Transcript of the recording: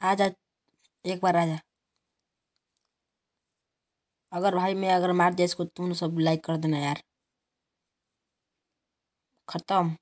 आ जा एक बार आ जा अगर भाई मैं अगर मार दिया इसको तुम सब लाइक कर देना यार ख़त्म